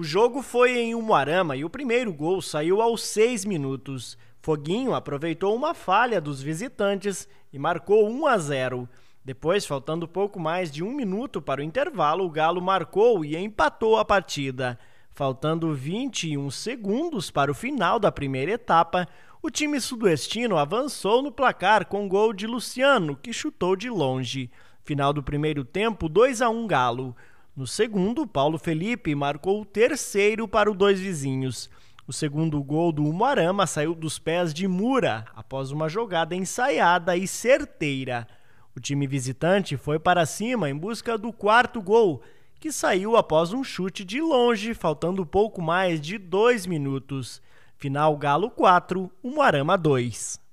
O jogo foi em Umuarama e o primeiro gol saiu aos seis minutos. Foguinho aproveitou uma falha dos visitantes e marcou 1 a 0. Depois, faltando pouco mais de um minuto para o intervalo, o Galo marcou e empatou a partida. Faltando 21 segundos para o final da primeira etapa, o time sudoestino avançou no placar com gol de Luciano, que chutou de longe. Final do primeiro tempo, 2 a 1 Galo. No segundo, Paulo Felipe marcou o terceiro para os dois vizinhos. O segundo gol do Umuarama saiu dos pés de Mura após uma jogada ensaiada e certeira. O time visitante foi para cima em busca do quarto gol, que saiu após um chute de longe, faltando pouco mais de dois minutos. Final Galo 4, Umuarama 2.